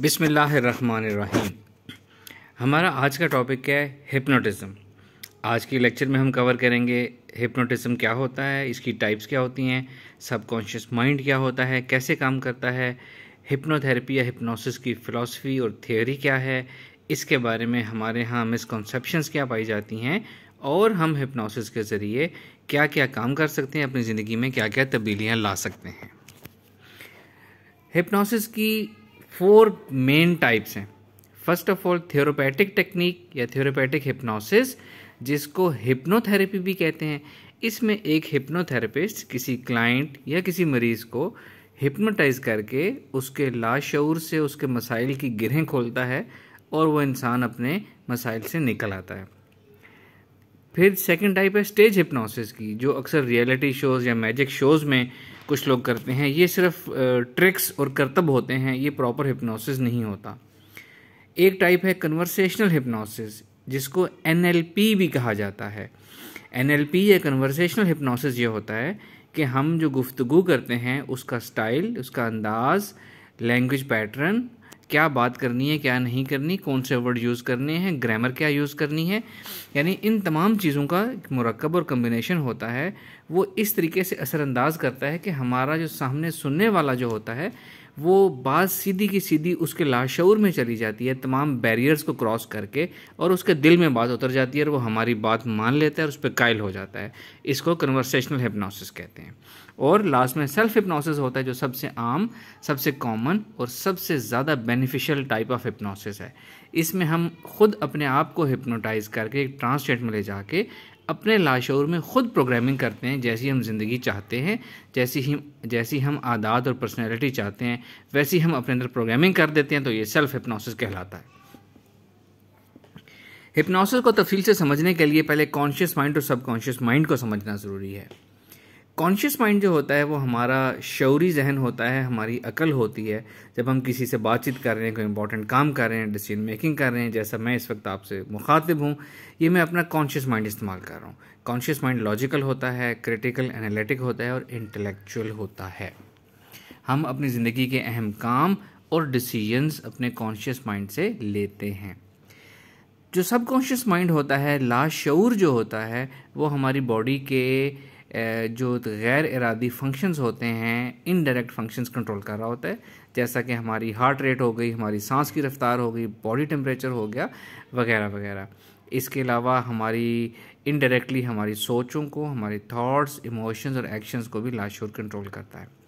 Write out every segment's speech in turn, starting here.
बिसमीम हमारा आज का टॉपिक है हिप्नोटिज़म आज के लेक्चर में हम कवर करेंगे हिप्नोटिज़म क्या होता है इसकी टाइप्स क्या होती हैं सबकॉन्शियस माइंड क्या होता है कैसे काम करता है हिप्नोथेरेपी या हिप्नोसिस की फ़िलासफ़ी और थियोरी क्या है इसके बारे में हमारे यहाँ मिसकॉन्सेप्शंस क्या पाई जाती हैं और हम हिप्नोसिस के ज़रिए क्या क्या काम कर सकते हैं अपनी ज़िंदगी में क्या क्या तब्दीलियाँ ला सकते हैं हिप्नोसिस की फोर मेन टाइप्स हैं first of all therapeutic technique या थ्योरोपैटिक हिप्नोसिस जिसको हिप्नोथेरेपी भी कहते हैं इसमें एक हिप्नोथेरेपिस्ट किसी क्लाइंट या किसी मरीज को हिप्नोटाइज करके उसके लाशूर से उसके मसाइल की गिरहें खोलता है और वह इंसान अपने मसाइल से निकल आता है फिर सेकेंड टाइप है स्टेज हिप्नोसिस की जो अक्सर रियलिटी शोज़ या मैजिक शोज़ में कुछ लोग करते हैं ये सिर्फ ट्रिक्स और करतब होते हैं ये प्रॉपर हिप्नोसिस नहीं होता एक टाइप है कन्वर्सेशनल हिप्नोसिस जिसको एन भी कहा जाता है एन या कन्वर्सेशनल हिप्नोसिस ये होता है कि हम जो गुफ्तगु करते हैं उसका स्टाइल उसका अंदाज़ लैंग्वेज पैटर्न क्या बात करनी है क्या नहीं करनी कौन से वर्ड यूज़ करने हैं ग्रामर क्या यूज़ करनी है यानी इन तमाम चीज़ों का मरकब और कम्बिनेशन होता है वो इस तरीके से असरअंदाज करता है कि हमारा जो सामने सुनने वाला जो होता है वो बात सीधी की सीधी उसके लाशूर में चली जाती है तमाम बैरियर्स को क्रॉस करके और उसके दिल में बात उतर जाती है और वो हमारी बात मान लेता है और उस पर कायल हो जाता है इसको कन्वर्सेशनल हिप्नोसिस कहते हैं और लास्ट में सेल्फ हिप्नोसिस होता है जो सबसे आम सबसे कॉमन और सबसे ज़्यादा बेनिफिशियल टाइप ऑफ हिप्नोसिस है इसमें हम खुद अपने आप को हिप्नोटाइज करके एक ट्रांस स्टेट में ले जाके अपने लाशोर में ख़ुद प्रोग्रामिंग करते हैं जैसी हम ज़िंदगी चाहते हैं जैसी ही जैसी हम आदात और पर्सनैलिटी चाहते हैं वैसी हम अपने अंदर प्रोग्रामिंग कर देते हैं तो ये सेल्फ हिप्नोसिस कहलाता है हिप्नोसिस को तफसील से समझने के लिए पहले कॉन्शियस माइंड और सबकॉन्शियस माइंड को समझना ज़रूरी है कॉन्शियस माइंड जो होता है वो हमारा शौरी जहन होता है हमारी अकल होती है जब हम किसी से बातचीत कर रहे हैं कोई इंपॉर्टेंट काम कर रहे हैं डिसीजन मेकिंग कर रहे हैं जैसा मैं इस वक्त आपसे मुखातिब हूँ ये मैं अपना कॉन्शियस माइंड इस्तेमाल कर रहा हूँ कॉन्शियस माइंड लॉजिकल होता है क्रिटिकल एनालिटिक होता है और इंटेलेक्चुअल होता है हम अपनी ज़िंदगी के अहम काम और डिसीजंस अपने कॉन्शियस माइंड से लेते हैं जो सब कॉन्शियस माइंड होता है लाशूर जो होता है वो हमारी बॉडी के जो गैर इरादी फंक्शंस होते हैं इनडायरेक्ट फंक्शंस कंट्रोल कर रहा होता है जैसा कि हमारी हार्ट रेट हो गई हमारी सांस की रफ्तार हो गई बॉडी टेम्परेचर हो गया वगैरह वगैरह इसके अलावा हमारी इनडायरेक्टली हमारी सोचों को हमारे थॉट्स इमोशंस और एक्शंस को भी लाशोर कंट्रोल करता है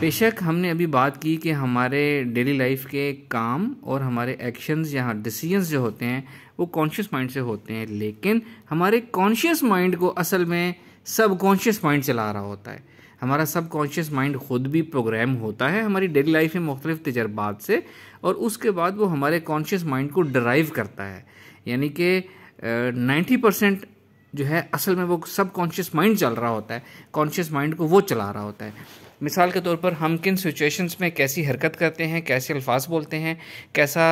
बेशक हमने अभी बात की कि हमारे डेली लाइफ के काम और हमारे एक्शंस या डिसीजंस जो होते हैं वो कॉन्शियस माइंड से होते हैं लेकिन हमारे कॉन्शियस माइंड को असल में सबकॉन्शियस माइंड चला रहा होता है हमारा सबकॉन्शियस माइंड ख़ुद भी प्रोग्राम होता है हमारी डेली लाइफ में मुख्तलिफ़ तजर्बात से और उसके बाद वो हमारे कॉन्शियस माइंड को ड्राइव करता है यानी कि नाइन्टी परसेंट जो है असल में वो सबकॉन्शियस माइंड चल रहा होता है कॉन्शियस माइंड को वो चला रहा होता है मिसाल के तौर पर हम किन सिचुएशंस में कैसी हरकत करते हैं कैसे अल्फाज बोलते हैं कैसा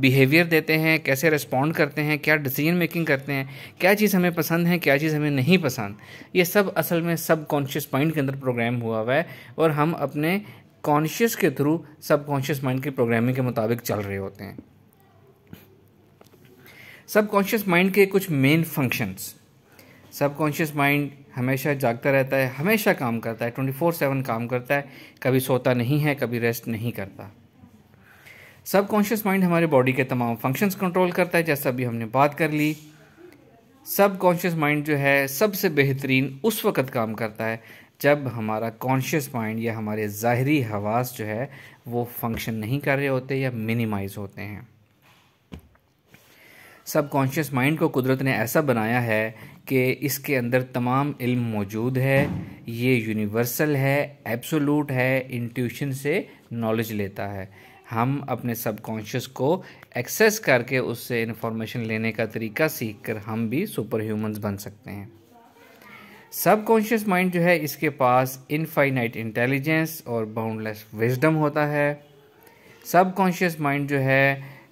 बिहेवियर देते हैं कैसे रिस्पॉन्ड करते हैं क्या डिसीजन मेकिंग करते हैं क्या चीज़ हमें पसंद है क्या चीज़ हमें नहीं पसंद ये सब असल में सब कॉन्शियस माइंड के अंदर प्रोग्राम हुआ हुआ है और हम अपने कॉन्शियस के थ्रू सब कॉन्शियस माइंड की प्रोग्रामिंग के मुताबिक चल रहे होते हैं सब कॉन्शियस माइंड के कुछ मेन फंक्शंस सबकॉन्शियस माइंड हमेशा जागता रहता है हमेशा काम करता है ट्वेंटी फोर सेवन काम करता है कभी सोता नहीं है कभी रेस्ट नहीं करता सबकॉन्शियस माइंड हमारे बॉडी के तमाम फंक्शंस कंट्रोल करता है जैसा अभी हमने बात कर ली सबकॉन्शियस माइंड जो है सबसे बेहतरीन उस वक़्त काम करता है जब हमारा कॉन्शियस माइंड या हमारे ज़ाहरी हवास जो है वो फंक्शन नहीं कर रहे होते या मिनिमाइज होते हैं सबकॉन्शियस माइंड को कुदरत ने ऐसा बनाया है कि इसके अंदर तमाम इल्म मौजूद है ये यूनिवर्सल है एब्सोलूट है इंट्यूशन से नॉलेज लेता है हम अपने सबकॉन्शियस को एक्सेस करके उससे इन्फॉर्मेशन लेने का तरीका सीखकर हम भी सुपर ह्यूमंस बन सकते हैं सबकॉन्शियस माइंड जो है इसके पास इनफाइनाइट इंटेलिजेंस और बाउंडलेस विजडम होता है सबकॉन्शियस माइंड जो है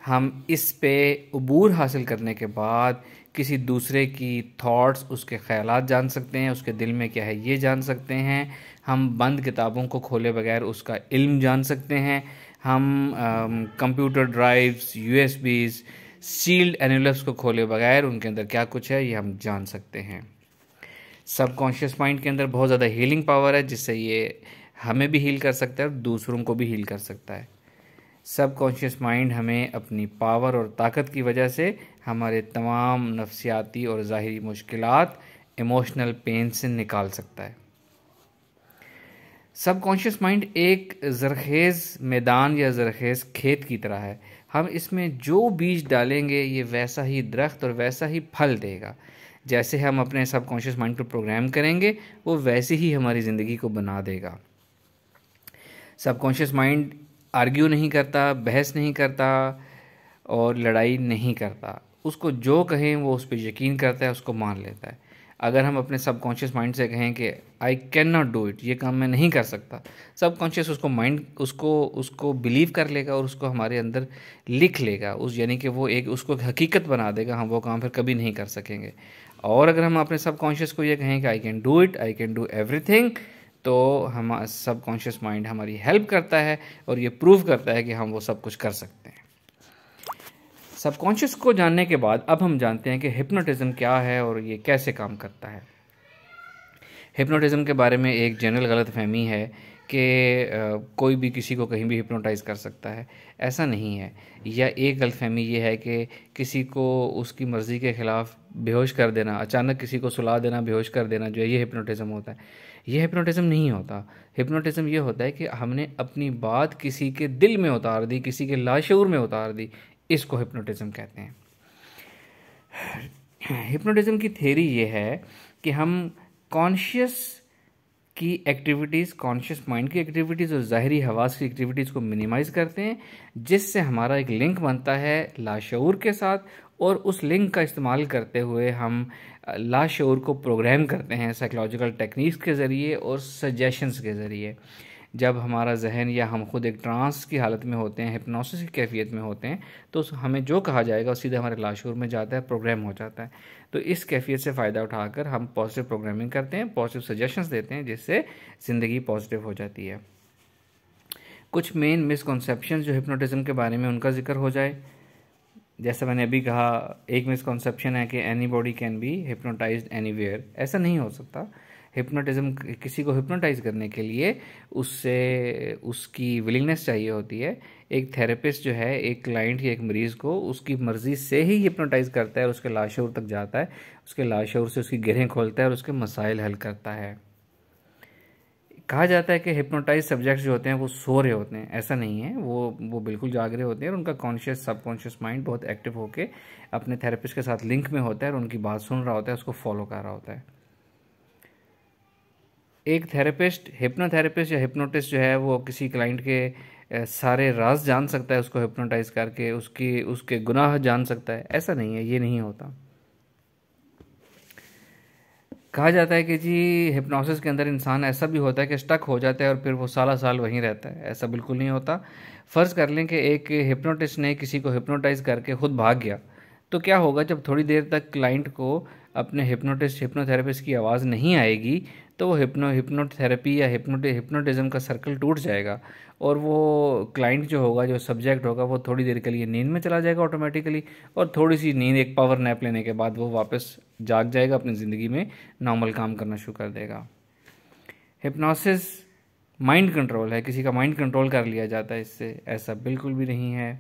हम इस पे अबूर हासिल करने के बाद किसी दूसरे की थॉट्स उसके ख्याल जान सकते हैं उसके दिल में क्या है ये जान सकते हैं हम बंद किताबों को खोले बगैर उसका इल्म जान सकते हैं हम कंप्यूटर ड्राइव्स बीज सील्ड एनिल्स को खोले बगैर उनके अंदर क्या कुछ है ये हम जान सकते हैं सब कॉन्शियस माइंड के अंदर बहुत ज़्यादा हीलिंग पावर है जिससे ये हमें भी हील कर सकता है और दूसरों को भी हील कर सकता है सबकॉन्शियस माइंड हमें अपनी पावर और ताकत की वजह से हमारे तमाम नफसियाती और ज़ाहरी मुश्किल इमोशनल पेन से निकाल सकता है सबकॉन्शियस माइंड एक ज़रखेज़ मैदान या ज़रखेज़ खेत की तरह है हम इसमें जो बीज डालेंगे ये वैसा ही दरख्त और वैसा ही फल देगा जैसे हम अपने सबकॉन्शियस माइंड को प्रोग्राम करेंगे वो वैसे ही हमारी ज़िंदगी को बना देगा सबकॉन्शियस माइंड आर्ग्यू नहीं करता बहस नहीं करता और लड़ाई नहीं करता उसको जो कहें वो उस पर यकीन करता है उसको मान लेता है अगर हम अपने सबकॉन्शियस माइंड से कहें कि I can not do it ये काम मैं नहीं कर सकता सबकॉन्शियस उसको माइंड उसको उसको बिलीव कर लेगा और उसको हमारे अंदर लिख लेगा उस यानी कि वो एक उसको एक हकीकत बना देगा हम वो काम फिर कभी नहीं कर सकेंगे और अगर हम अपने सबकॉन्शियस को ये कहें कि I can do it I can do everything तो हम सब कॉन्शियस माइंड हमारी हेल्प करता है और ये प्रूव करता है कि हम वो सब कुछ कर सकते हैं सबकॉन्शियस को जानने के बाद अब हम जानते हैं कि हिप्नोटिज्म क्या है और ये कैसे काम करता है हिप्नोटिज्म के बारे में एक जनरल गलत फहमी है कि कोई भी किसी को कहीं भी हिप्नोटाइज़ कर सकता है ऐसा नहीं है या एक गलतफहमी ये है कि किसी को उसकी मर्ज़ी के ख़िलाफ़ बेहोश कर देना अचानक किसी को सुला देना बेहोश कर देना जो है ये हिप्नोटिज़म होता है ये हिप्नोटिज़म नहीं होता हिप्नोटिज़म ये होता है कि हमने अपनी बात किसी के दिल में उतार दी किसी के लाशूर में उतार दी इसको हिप्नोटिज़म कहते हैं हिप्नोटिज़म की थेरी ये है कि हम कॉन्शियस की एक्टिविटीज़ कॉन्शियस माइंड की एक्टिविटीज़ और ज़ाहरी हवास की एक्टिविटीज़ को मिनिमाइज़ करते हैं जिससे हमारा एक लिंक बनता है लाशूर के साथ और उस लिंक का इस्तेमाल करते हुए हम लाशोर को प्रोग्राम करते हैं साइकोलॉजिकल टेक्निक्स के ज़रिए और सजेशंस के ज़रिए जब हमारा जहन या हम खुद एक ट्रांस की हालत में होते हैं हिप्नोसिस की कैफियत में होते हैं तो हमें जो कहा जाएगा सीधा हमारे लाशूर में जाता है प्रोग्राम हो जाता है तो इस कैफियत से फ़ायदा उठाकर हम पॉजिटिव प्रोग्रामिंग करते हैं पॉजिटिव सजेशंस देते हैं जिससे ज़िंदगी पॉजिटिव हो जाती है कुछ मेन मिसकॉन्सेप्शन जो हिप्नोटिज़म के बारे में उनका जिक्र हो जाए जैसा मैंने अभी कहा एक मिसकॉन्सेप्शन है कि anybody can be hypnotize anywhere ऐसा नहीं हो सकता हिप्नोटिज्म किसी को हिप्नोटाइज करने के लिए उससे उसकी विलिंगनेस चाहिए होती है एक थेरेपिस्ट जो है एक क्लाइंट या एक मरीज़ को उसकी मर्ज़ी से ही हिप्नोटाइज करता है और उसके लाशोर तक जाता है उसके लाशोर से उसकी गिरहें खोलता है और उसके मसाइल हल करता है कहा जाता है कि हिप्नोटाइज सब्जेक्ट्स जो होते हैं वो सो रहे होते हैं ऐसा नहीं है वो वो बिल्कुल जाग रहे होते हैं और उनका कॉन्शियस सबकॉन्शियस माइंड बहुत एक्टिव होकर अपने थेरेपिस्ट के साथ लिंक में होता है और उनकी बात सुन रहा होता है उसको फॉलो कर रहा होता है एक थेरेपिस्ट हिप्नोथेरेपिस्ट या हिप्नोटिस्ट जो है वो किसी क्लाइंट के सारे राज जान सकता है उसको हिप्नोटाइज करके उसकी उसके गुनाह जान सकता है ऐसा नहीं है ये नहीं होता कहा जाता है कि जी हिप्नोसिस के अंदर इंसान ऐसा भी होता है कि स्टक हो जाता है और फिर वो साला साल वहीं रहता है ऐसा बिल्कुल नहीं होता फ़र्ज़ कर लें कि एक हिप्नोटिस्ट ने किसी को हिप्नोटाइज़ करके खुद भाग गया तो क्या होगा जब थोड़ी देर तक क्लाइंट को अपने हिप्नोटिस्ट हिप्नोथेरेपिस्ट की आवाज़ नहीं आएगी तो वो हिप्नो हिप्नोथेरेपी या हिप्नोटि हिप्नोटिज्म का सर्कल टूट जाएगा और वो क्लाइंट जो होगा जो सब्जेक्ट होगा वो थोड़ी देर के लिए नींद में चला जाएगा ऑटोमेटिकली और थोड़ी सी नींद एक पावर नैप लेने के बाद वो वापस जाग जाएगा अपनी ज़िंदगी में नॉर्मल काम करना शुरू कर देगा हिप्नोसिस माइंड कंट्रोल है किसी का माइंड कंट्रोल कर लिया जाता है इससे ऐसा बिल्कुल भी नहीं है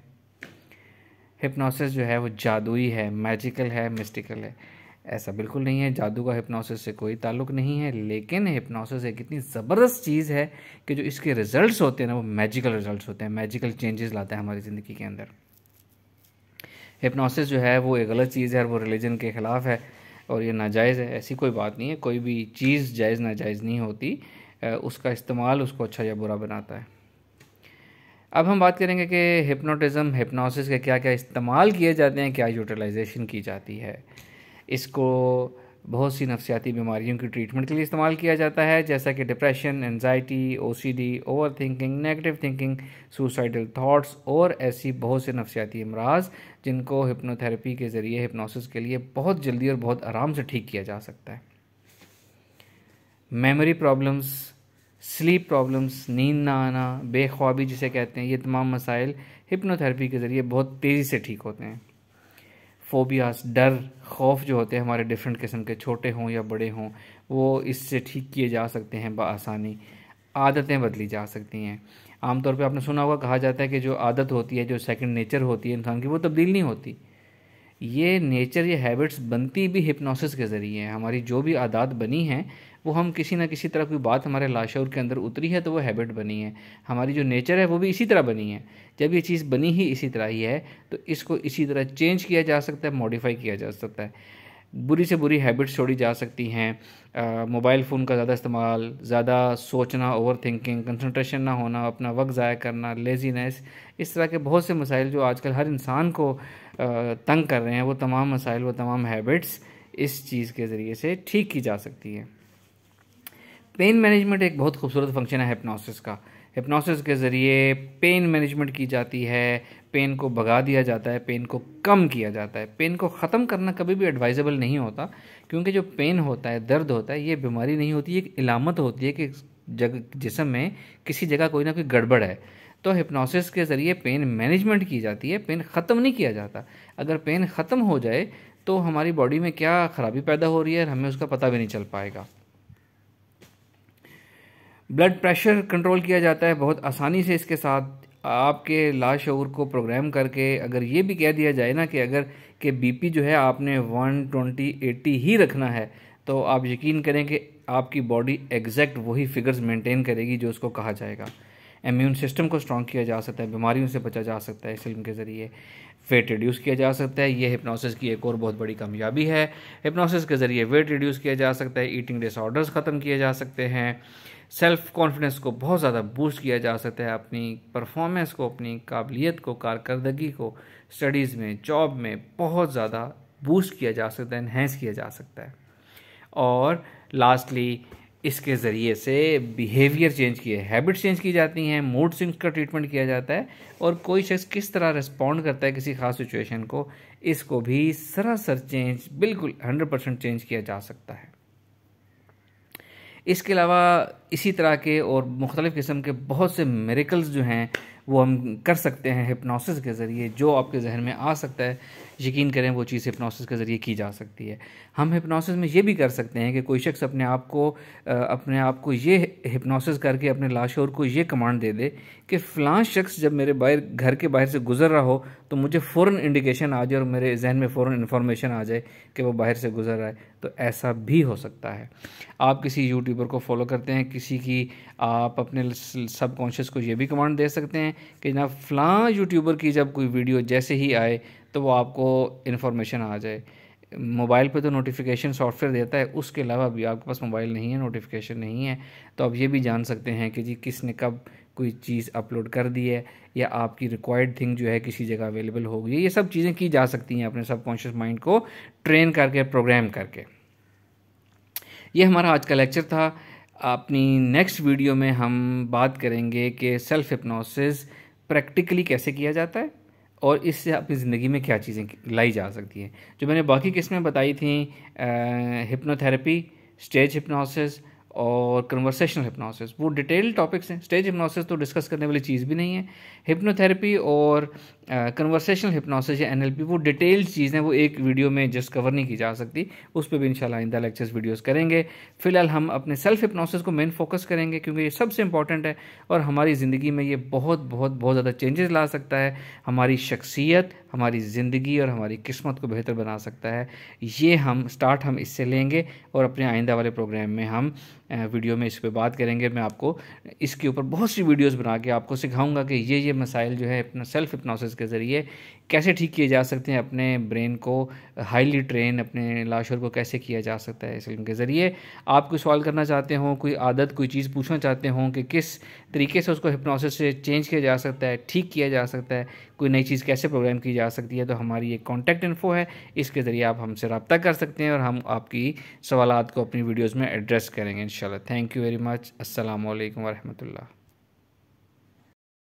हिप्नोसिस जो है वो जादुई है मैजिकल है मिस्टिकल है ऐसा बिल्कुल नहीं है जादू का हिप्नोसिस से कोई ताल्लुक नहीं है लेकिन हिप्नोसिस एक इतनी ज़बरदस्त चीज़ है कि जो इसके रिजल्ट्स होते हैं ना वो मैजिकल रिजल्ट्स होते हैं मैजिकल चेंजेस लाता है हमारी ज़िंदगी के अंदर हिप्नोसिस जो है वो एक गलत चीज़ है और वो रिलीजन के ख़िलाफ़ है और ये नाजायज़ है ऐसी कोई बात नहीं है कोई भी चीज़ जायज़ नाजायज़ नहीं होती उसका इस्तेमाल उसको अच्छा या बुरा बनाता है अब हम बात करेंगे कि हिप्नोटिज़म हिप्नोसिस के क्या क्या इस्तेमाल किए जाते हैं क्या यूटिलाइजेशन की जाती है इसको बहुत सी नफसियाती बीमारियों की ट्रीटमेंट के लिए इस्तेमाल किया जाता है जैसा कि depression anxiety O C D over thinking negative thinking suicidal thoughts और ऐसी बहुत से नफसियाती अमराज जिनको हिप्नोथेरेपी के ज़रिए हिप्नोसिस के लिए बहुत जल्दी और बहुत आराम से ठीक किया जा सकता है मेमोरी प्रॉब्लम्स स्लीप प्रॉब्लम्स नींद ना आना बेख्वाबी जिसे कहते हैं ये तमाम मसाइल हिप्नोथेरेपी के ज़रिए बहुत तेज़ी से ठीक होते हैं फोबियास डर खौफ जो होते हैं हमारे डिफरेंट किस्म के छोटे हों या बड़े हों वो इससे ठीक किए जा सकते हैं बसानी आदतें बदली जा सकती हैं आमतौर पे आपने सुना होगा कहा जाता है कि जो आदत होती है जो सेकंड नेचर होती है इंसान की वो तब्दील नहीं होती ये नेचर ये हैबिट्स बनती भी हिप्नोसिस के ज़रिए हैं हमारी जो भी आदत बनी हैं वो हम किसी ना किसी तरह कोई बात हमारे लाशौर के अंदर उतरी है तो वो हैबिट बनी है हमारी जो नेचर है वो भी इसी तरह बनी है जब ये चीज़ बनी ही इसी तरह ही है तो इसको इसी तरह चेंज किया जा सकता है मॉडिफाई किया जा सकता है बुरी से बुरी हैबिट्स छोड़ी जा सकती हैं मोबाइल फ़ोन का ज़्यादा इस्तेमाल ज़्यादा सोचना ओवर थिंकिंग कंसनट्रेशन ना होना अपना वक्त ज़ाया करना लेजीनेस इस तरह के बहुत से मसाइल जो आजकल हर इंसान को आ, तंग कर रहे हैं वो तमाम मसाइल वो तमाम हैबिट्स इस चीज़ के ज़रिए से ठीक की जा सकती है पेन मैनेजमेंट एक बहुत खूबसूरत फंक्शन है हिप्नोसिस का हिप्नोसिस के ज़रिए पेन मैनेजमेंट की जाती है पेन को भगा दिया जाता है पेन को कम किया जाता है पेन को ख़त्म करना कभी भी एडवाइजेबल नहीं होता क्योंकि जो पेन होता है दर्द होता है ये बीमारी नहीं होती एक इलामत होती है कि जग जिसम में किसी जगह कोई ना कोई गड़बड़ है तो हिप्नोसिस के ज़रिए पेन मैनेजमेंट की जाती है पेन ख़त्म नहीं किया जाता अगर पेन ख़त्म हो जाए तो हमारी बॉडी में क्या ख़राबी पैदा हो रही है और हमें उसका पता भी नहीं चल पाएगा ब्लड प्रेशर कंट्रोल किया जाता है बहुत आसानी से इसके साथ आपके लाशूर को प्रोग्राम करके अगर ये भी कह दिया जाए ना कि अगर के बीपी जो है आपने 120 80 ही रखना है तो आप यकीन करें कि आपकी बॉडी एग्जैक्ट वही फिगर्स मेंटेन करेगी जो उसको कहा जाएगा इम्यून सिस्टम को स्ट्रॉन्ग किया जा सकता है बीमारियों से बचा जा सकता है इस फिल्म के ज़रिए वेट रिड्यूस किया जा सकता है ये हिप्नोसिस की एक और बहुत बड़ी कामयाबी है हिप्नोसिस के ज़रिए वेट रिड्यूस किया जा सकता है ईटिंग डिसऑर्डर्स ख़त्म किए जा सकते हैं सेल्फ कॉन्फिडेंस को बहुत ज़्यादा बूस्ट किया जा सकता है अपनी परफॉर्मेंस को अपनी काबिलियत को कारकर्दगी को स्टडीज़ में जॉब में बहुत ज़्यादा बूस्ट किया जा सकता है इन्हेंस किया जा सकता है और लास्टली इसके ज़रिए से बिहेवियर चेंज किए हैबिट चेंज की जाती हैं मूड स्विंग्स का ट्रीटमेंट किया जाता है और कोई शख्स किस तरह रिस्पॉन्ड करता है किसी खास सिचुएशन को इसको भी सरासर चेंज बिल्कुल हंड्रेड परसेंट चेंज किया जा सकता है इसके अलावा इसी तरह के और मुख्तलिफ़ किस्म के बहुत से मेरिकल्स जो हैं वो हम कर सकते हैं हिप्नोसिस के ज़रिए जो आपके जहन में आ सकता है यकीन करें वो चीज़ हिप्नोसिस के ज़रिए की जा सकती है हम हिप्नोसिस में ये भी कर सकते हैं कि कोई शख्स अपने आप को अपने आप को ये हिप्नोसिस करके अपने लाशोर को ये कमांड दे दे कि फ़लाँ शख्स जब मेरे बाहर घर के बाहर से गुजर रहा हो तो मुझे फ़ौर इंडिकेशन आ जाए और मेरे जहन में फ़ौर इन्फॉर्मेशन आ जाए कि वो बाहर से गुजर रहा है तो ऐसा भी हो सकता है आप किसी यूट्यूबर को फॉलो करते हैं किसी की आप अपने सबकॉन्शियस को ये भी कमांड दे सकते हैं कि जनाब फ़लाँ यूट्यूबर की जब कोई वीडियो जैसे ही आए तो वो आपको इन्फॉर्मेशन आ जाए मोबाइल पे तो नोटिफिकेशन सॉफ्टवेयर देता है उसके अलावा अभी आपके पास मोबाइल नहीं है नोटिफिकेशन नहीं है तो आप ये भी जान सकते हैं कि जी किसने कब कोई चीज़ अपलोड कर दी है या आपकी रिक्वायर्ड थिंग जो है किसी जगह अवेलेबल होगी ये सब चीज़ें की जा सकती हैं अपने सबकॉन्शियस माइंड को ट्रेन करके प्रोग्राम करके ये हमारा आज का लेक्चर था अपनी नेक्स्ट वीडियो में हम बात करेंगे कि सेल्फ हिप्नोसिस प्रैक्टिकली कैसे किया जाता है और इससे अपनी ज़िंदगी में क्या चीज़ें लाई जा सकती हैं जो मैंने बाकी किस्में बताई थी हिप्नोथेरेपी स्टेज हिप्नोसिस और कन्वर्सेशनल हिप्नोसिस वो डिटेल टॉपिक्स हैं स्टेज हिप्नोसिस तो डिस्कस करने वाली चीज़ भी नहीं है हिप्नोथेरेपी और कन्वर्सेशनल हिप्नोसिस या एनएलपी वो डिटेल चीज़ें वो एक वीडियो में जस्ट कवर नहीं की जा सकती उस पर भी इंशाल्लाह आइंदा लेक्चर्स वीडियोस करेंगे फिलहाल हम अपने सेल्फ हिप्नोसिस को मेन फोकस करेंगे क्योंकि ये सबसे इंपॉर्टेंट है और हमारी ज़िंदगी में ये बहुत बहुत बहुत ज़्यादा चेंजेस ला सकता है हमारी शख्सियत हमारी ज़िंदगी और हमारी किस्मत को बेहतर बना सकता है ये हम स्टार्ट हम इससे लेंगे और अपने आइंदा वाले प्रोग्राम में हम वीडियो में इस पर बात करेंगे मैं आपको इसके ऊपर बहुत सी वीडियोज़ बना के आपको सिखाऊँगा कि ये ये मसाइल जो है अपना सेल्फ हिप्नोसिस के ज़रिए कैसे ठीक किए जा सकते हैं अपने ब्रेन को हाईली ट्रेन अपने लाशोर को कैसे किया जा सकता है इस फिल्म के ज़रिए आप कोई सवाल करना चाहते हों कोई आदत कोई चीज़ पूछना चाहते हों कि किस तरीके से उसको हिप्नोसिस से चेंज किया जा सकता है ठीक किया जा सकता है कोई नई चीज़ कैसे प्रोग्राम की जा सकती है तो हमारी एक कॉन्टैक्ट इन्फो है इसके ज़रिए आप हमसे रबता कर सकते हैं और हम आपकी सवाल को अपनी वीडियोज़ में एड्रेस करेंगे इन थैंक यू वेरी मच असल वरहमल